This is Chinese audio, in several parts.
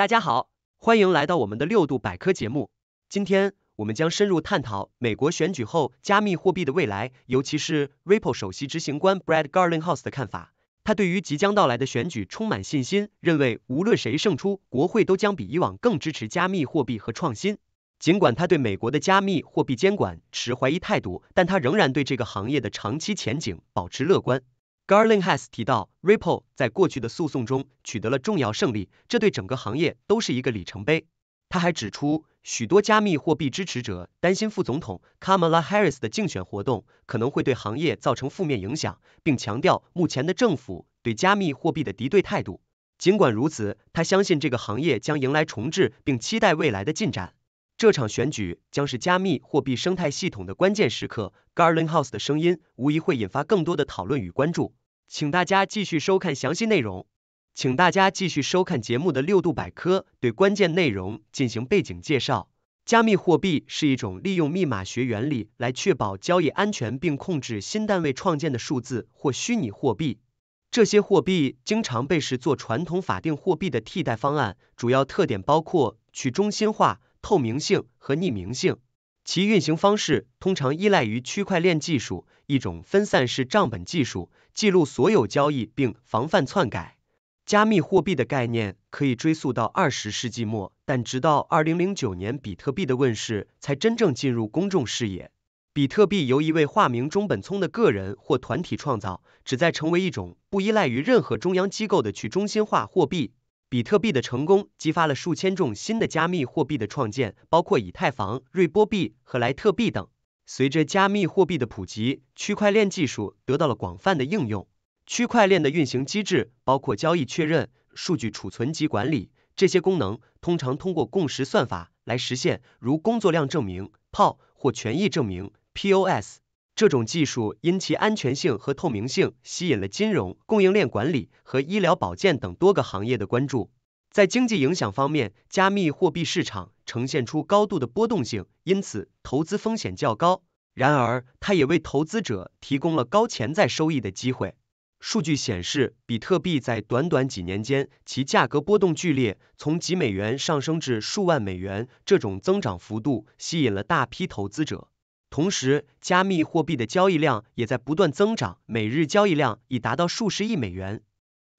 大家好，欢迎来到我们的六度百科节目。今天我们将深入探讨美国选举后加密货币的未来，尤其是 Ripple 首席执行官 Brad Garlin House 的看法。他对于即将到来的选举充满信心，认为无论谁胜出，国会都将比以往更支持加密货币和创新。尽管他对美国的加密货币监管持怀疑态度，但他仍然对这个行业的长期前景保持乐观。Garlin g House 提到，Ripple 在过去的诉讼中取得了重要胜利，这对整个行业都是一个里程碑。他还指出，许多加密货币支持者担心副总统 Kamala Harris 的竞选活动可能会对行业造成负面影响，并强调目前的政府对加密货币的敌对态度。尽管如此，他相信这个行业将迎来重置，并期待未来的进展。这场选举将是加密货币生态系统的关键时刻，Garlin g House 的声音无疑会引发更多的讨论与关注。请大家继续收看详细内容。请大家继续收看节目的六度百科，对关键内容进行背景介绍。加密货币是一种利用密码学原理来确保交易安全并控制新单位创建的数字或虚拟货币。这些货币经常被视作传统法定货币的替代方案，主要特点包括去中心化、透明性和匿名性。其运行方式通常依赖于区块链技术，一种分散式账本技术，记录所有交易并防范篡改。加密货币的概念可以追溯到二十世纪末，但直到二零零九年比特币的问世才真正进入公众视野。比特币由一位化名中本聪的个人或团体创造，旨在成为一种不依赖于任何中央机构的去中心化货币。比特币的成功激发了数千种新的加密货币的创建，包括以太坊、瑞波币和莱特币等。随着加密货币的普及，区块链技术得到了广泛的应用。区块链的运行机制包括交易确认、数据储存及管理，这些功能通常通过共识算法来实现，如工作量证明 （PoW） 或权益证明 （POS）。这种技术因其安全性和透明性，吸引了金融、供应链管理和医疗保健等多个行业的关注。在经济影响方面，加密货币市场呈现出高度的波动性，因此投资风险较高。然而，它也为投资者提供了高潜在收益的机会。数据显示，比特币在短短几年间，其价格波动剧烈，从几美元上升至数万美元，这种增长幅度吸引了大批投资者。同时，加密货币的交易量也在不断增长，每日交易量已达到数十亿美元。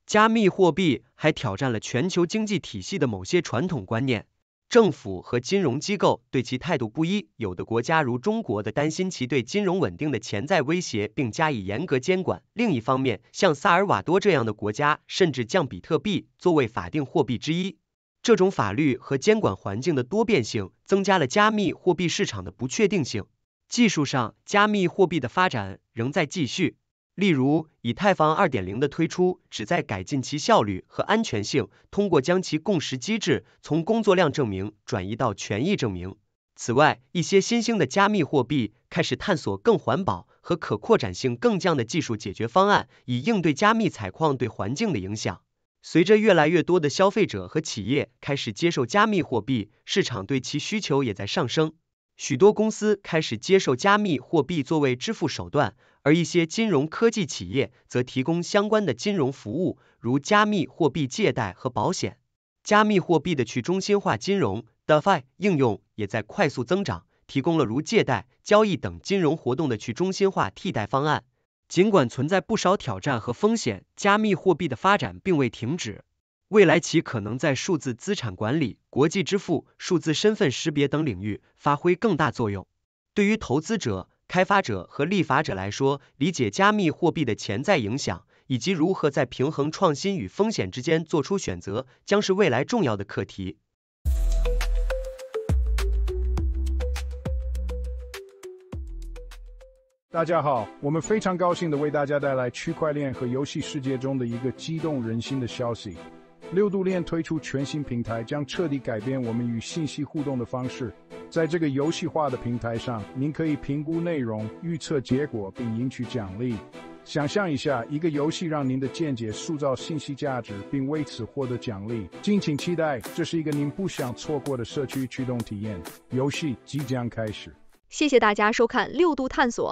加密货币还挑战了全球经济体系的某些传统观念，政府和金融机构对其态度不一。有的国家如中国的担心其对金融稳定的潜在威胁，并加以严格监管；另一方面，像萨尔瓦多这样的国家甚至将比特币作为法定货币之一。这种法律和监管环境的多变性，增加了加密货币市场的不确定性。技术上，加密货币的发展仍在继续。例如，以太坊二点零的推出旨在改进其效率和安全性，通过将其共识机制从工作量证明转移到权益证明。此外，一些新兴的加密货币开始探索更环保和可扩展性更强的技术解决方案，以应对加密采矿对环境的影响。随着越来越多的消费者和企业开始接受加密货币，市场对其需求也在上升。许多公司开始接受加密货币作为支付手段，而一些金融科技企业则提供相关的金融服务，如加密货币借贷和保险。加密货币的去中心化金融 （DeFi） 应用也在快速增长，提供了如借贷、交易等金融活动的去中心化替代方案。尽管存在不少挑战和风险，加密货币的发展并未停止。未来，其可能在数字资产管理、国际支付、数字身份识别等领域发挥更大作用。对于投资者、开发者和立法者来说，理解加密货币的潜在影响，以及如何在平衡创新与风险之间做出选择，将是未来重要的课题。大家好，我们非常高兴的为大家带来区块链和游戏世界中的一个激动人心的消息。六度链推出全新平台，将彻底改变我们与信息互动的方式。在这个游戏化的平台上，您可以评估内容、预测结果，并赢取奖励。想象一下，一个游戏让您的见解塑造信息价值，并为此获得奖励。敬请期待，这是一个您不想错过的社区驱动体验。游戏即将开始。谢谢大家收看《六度探索》。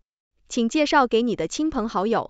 请介绍给你的亲朋好友。